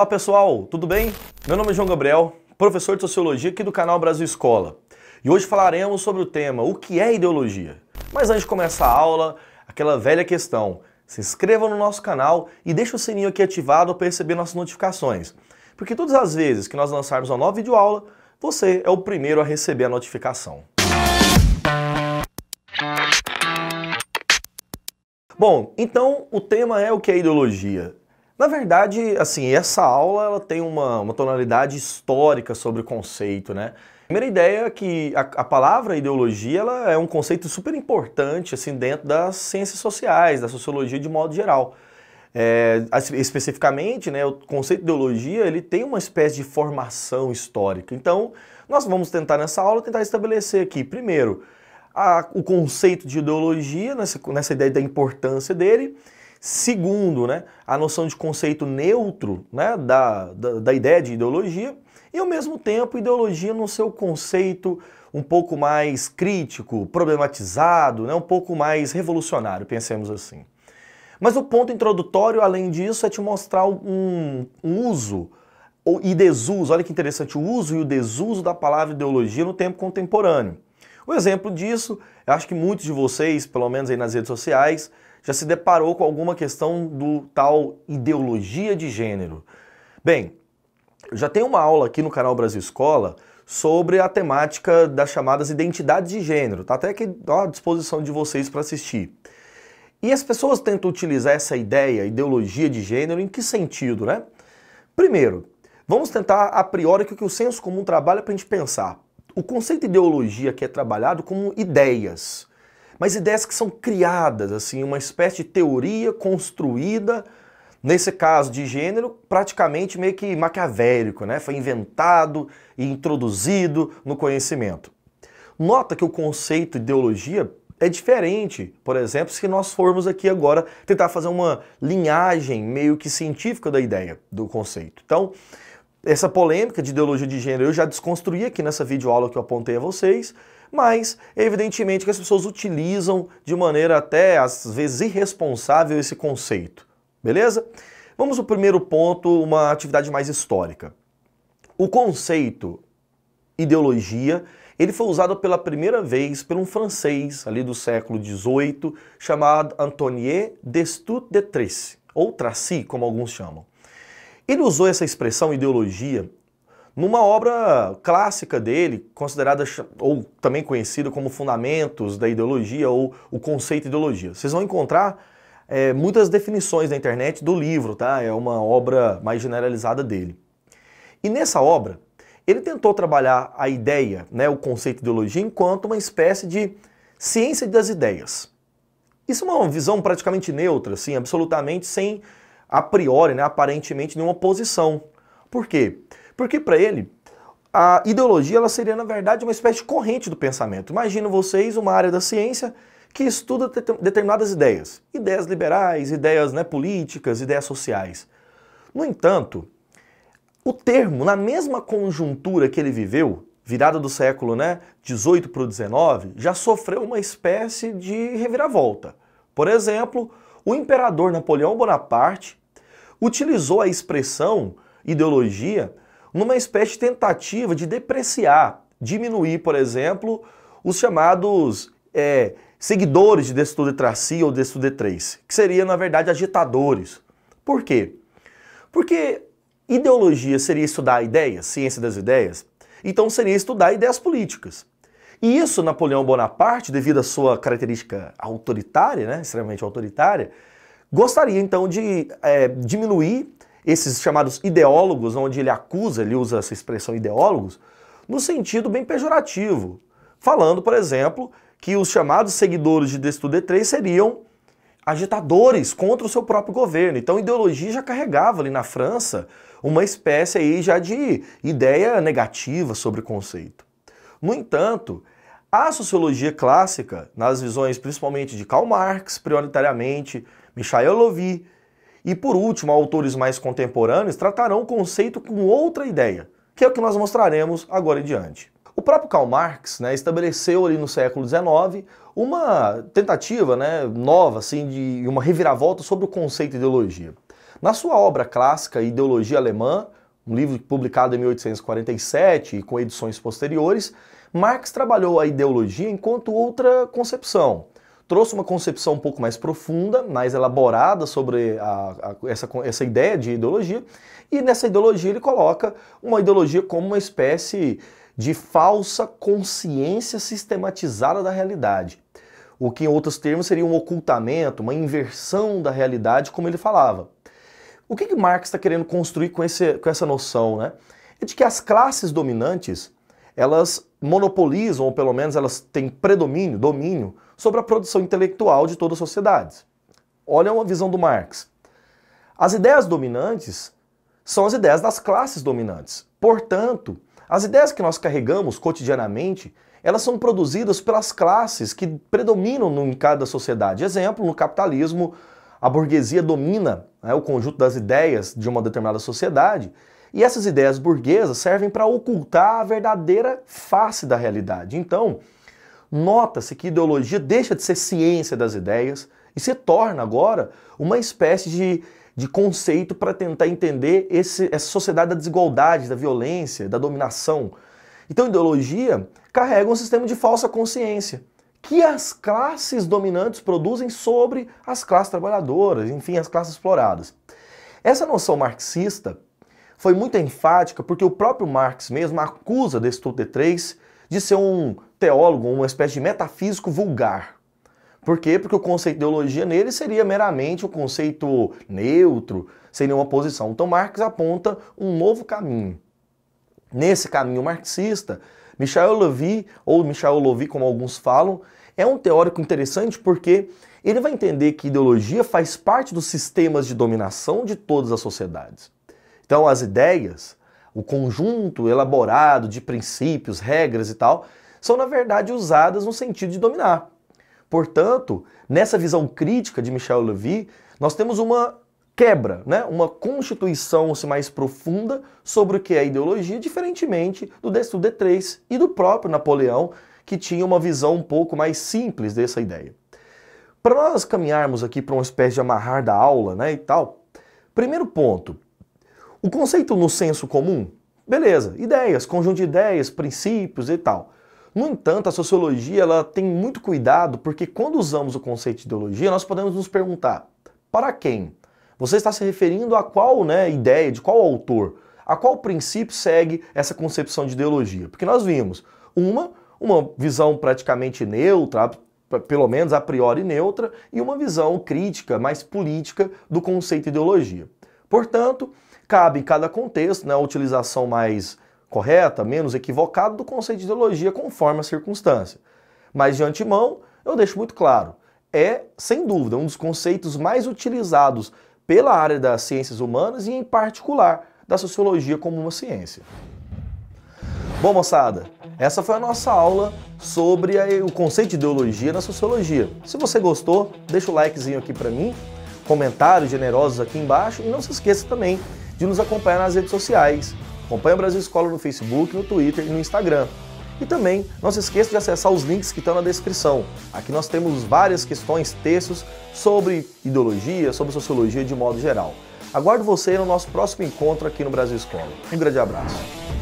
Olá pessoal, tudo bem? Meu nome é João Gabriel, professor de Sociologia aqui do canal Brasil Escola. E hoje falaremos sobre o tema O que é ideologia? Mas antes de começar a aula, aquela velha questão: se inscreva no nosso canal e deixe o sininho aqui ativado para receber nossas notificações. Porque todas as vezes que nós lançarmos uma nova videoaula, você é o primeiro a receber a notificação. Bom, então o tema é o que é ideologia. Na verdade, assim, essa aula ela tem uma, uma tonalidade histórica sobre o conceito, né? A primeira ideia é que a, a palavra ideologia ela é um conceito super importante assim, dentro das ciências sociais, da sociologia de modo geral. É, especificamente, né, o conceito de ideologia ele tem uma espécie de formação histórica. Então, nós vamos tentar nessa aula tentar estabelecer aqui, primeiro, a, o conceito de ideologia, nessa, nessa ideia da importância dele, Segundo, né, a noção de conceito neutro né, da, da, da ideia de ideologia e, ao mesmo tempo, ideologia no seu conceito um pouco mais crítico, problematizado, né, um pouco mais revolucionário, pensemos assim. Mas o ponto introdutório, além disso, é te mostrar um, um uso e desuso, olha que interessante, o uso e o desuso da palavra ideologia no tempo contemporâneo. O exemplo disso, eu acho que muitos de vocês, pelo menos aí nas redes sociais, já se deparou com alguma questão do tal ideologia de gênero? Bem, já tem uma aula aqui no canal Brasil Escola sobre a temática das chamadas identidades de gênero, tá até aqui ó, à disposição de vocês para assistir. E as pessoas tentam utilizar essa ideia, ideologia de gênero, em que sentido, né? Primeiro, vamos tentar a priori que o que o senso comum trabalha para a gente pensar. O conceito de ideologia que é trabalhado como ideias mas ideias que são criadas, assim, uma espécie de teoria construída, nesse caso de gênero, praticamente meio que maquiavélico, né? Foi inventado e introduzido no conhecimento. Nota que o conceito de ideologia é diferente, por exemplo, se nós formos aqui agora tentar fazer uma linhagem meio que científica da ideia, do conceito. Então, essa polêmica de ideologia de gênero eu já desconstruí aqui nessa videoaula que eu apontei a vocês mas evidentemente que as pessoas utilizam de maneira até às vezes irresponsável esse conceito, beleza? Vamos ao primeiro ponto, uma atividade mais histórica. O conceito ideologia, ele foi usado pela primeira vez por um francês ali do século XVIII chamado Antonier Destut de Tresse, ou Tracy, como alguns chamam. Ele usou essa expressão ideologia numa obra clássica dele, considerada ou também conhecida como Fundamentos da Ideologia ou o conceito ideologia. Vocês vão encontrar é, muitas definições na internet do livro, tá? É uma obra mais generalizada dele. E nessa obra, ele tentou trabalhar a ideia, né, o conceito de ideologia, enquanto uma espécie de ciência das ideias. Isso é uma visão praticamente neutra, assim, absolutamente sem a priori, né, aparentemente nenhuma posição. Por quê? Porque para ele, a ideologia ela seria, na verdade, uma espécie de corrente do pensamento. Imagino vocês uma área da ciência que estuda determinadas ideias. Ideias liberais, ideias né, políticas, ideias sociais. No entanto, o termo, na mesma conjuntura que ele viveu, virada do século né, 18 para o 19, já sofreu uma espécie de reviravolta. Por exemplo, o imperador Napoleão Bonaparte utilizou a expressão ideologia numa espécie de tentativa de depreciar, diminuir, por exemplo, os chamados é, seguidores de Destudo de Tracy ou Destudo de Trace, que seria, na verdade, agitadores. Por quê? Porque ideologia seria estudar ideias, ciência das ideias, então seria estudar ideias políticas. E isso Napoleão Bonaparte, devido à sua característica autoritária, né, extremamente autoritária, gostaria então de é, diminuir esses chamados ideólogos, onde ele acusa, ele usa essa expressão ideólogos, no sentido bem pejorativo, falando, por exemplo, que os chamados seguidores de Destude 3 é seriam agitadores contra o seu próprio governo. Então a ideologia já carregava ali na França uma espécie aí já de ideia negativa sobre o conceito. No entanto, a sociologia clássica, nas visões principalmente de Karl Marx, prioritariamente, Michel Lovy, e por último, autores mais contemporâneos tratarão o conceito com outra ideia, que é o que nós mostraremos agora em diante. O próprio Karl Marx né, estabeleceu ali no século XIX uma tentativa né, nova assim, de uma reviravolta sobre o conceito de ideologia. Na sua obra clássica Ideologia Alemã, um livro publicado em 1847 e com edições posteriores, Marx trabalhou a ideologia enquanto outra concepção, trouxe uma concepção um pouco mais profunda, mais elaborada sobre a, a, essa, essa ideia de ideologia, e nessa ideologia ele coloca uma ideologia como uma espécie de falsa consciência sistematizada da realidade. O que, em outros termos, seria um ocultamento, uma inversão da realidade, como ele falava. O que, que Marx está querendo construir com, esse, com essa noção? Né? É de que as classes dominantes elas monopolizam, ou pelo menos elas têm predomínio, domínio sobre a produção intelectual de toda a sociedade. Olha uma visão do Marx. As ideias dominantes são as ideias das classes dominantes. Portanto, as ideias que nós carregamos cotidianamente, elas são produzidas pelas classes que predominam em cada sociedade. Exemplo, no capitalismo, a burguesia domina né, o conjunto das ideias de uma determinada sociedade, e essas ideias burguesas servem para ocultar a verdadeira face da realidade. Então, Nota-se que ideologia deixa de ser ciência das ideias e se torna agora uma espécie de, de conceito para tentar entender esse, essa sociedade da desigualdade, da violência, da dominação. Então, ideologia carrega um sistema de falsa consciência que as classes dominantes produzem sobre as classes trabalhadoras, enfim, as classes exploradas. Essa noção marxista foi muito enfática porque o próprio Marx mesmo acusa Destrutter 3 de ser um teólogo, uma espécie de metafísico vulgar. Por quê? Porque o conceito de ideologia nele seria meramente o um conceito neutro, sem nenhuma posição. Então Marx aponta um novo caminho. Nesse caminho marxista, Michel Levy, ou Michel Lovy, como alguns falam, é um teórico interessante porque ele vai entender que ideologia faz parte dos sistemas de dominação de todas as sociedades. Então as ideias, o conjunto elaborado de princípios, regras e tal, são na verdade usadas no sentido de dominar. Portanto, nessa visão crítica de Michel Levy, nós temos uma quebra, né? uma constituição assim, mais profunda sobre o que é ideologia, diferentemente do D3 e do próprio Napoleão, que tinha uma visão um pouco mais simples dessa ideia. Para nós caminharmos aqui para uma espécie de amarrar da aula né, e tal, primeiro ponto, o conceito no senso comum, beleza, ideias, conjunto de ideias, princípios e tal. No entanto, a sociologia ela tem muito cuidado porque quando usamos o conceito de ideologia, nós podemos nos perguntar: para quem? Você está se referindo a qual né, ideia, de qual autor? A qual princípio segue essa concepção de ideologia? Porque nós vimos uma, uma visão praticamente neutra, pelo menos a priori neutra, e uma visão crítica, mais política, do conceito de ideologia. Portanto, cabe em cada contexto né, a utilização mais correta, menos equivocada do conceito de ideologia conforme a circunstância. Mas de antemão, eu deixo muito claro, é, sem dúvida, um dos conceitos mais utilizados pela área das ciências humanas e, em particular, da sociologia como uma ciência. Bom, moçada, essa foi a nossa aula sobre o conceito de ideologia na sociologia. Se você gostou, deixa o likezinho aqui para mim, comentários generosos aqui embaixo e não se esqueça também de nos acompanhar nas redes sociais. Acompanhe o Brasil Escola no Facebook, no Twitter e no Instagram. E também não se esqueça de acessar os links que estão na descrição. Aqui nós temos várias questões, textos sobre ideologia, sobre sociologia de modo geral. Aguardo você no nosso próximo encontro aqui no Brasil Escola. Um grande abraço.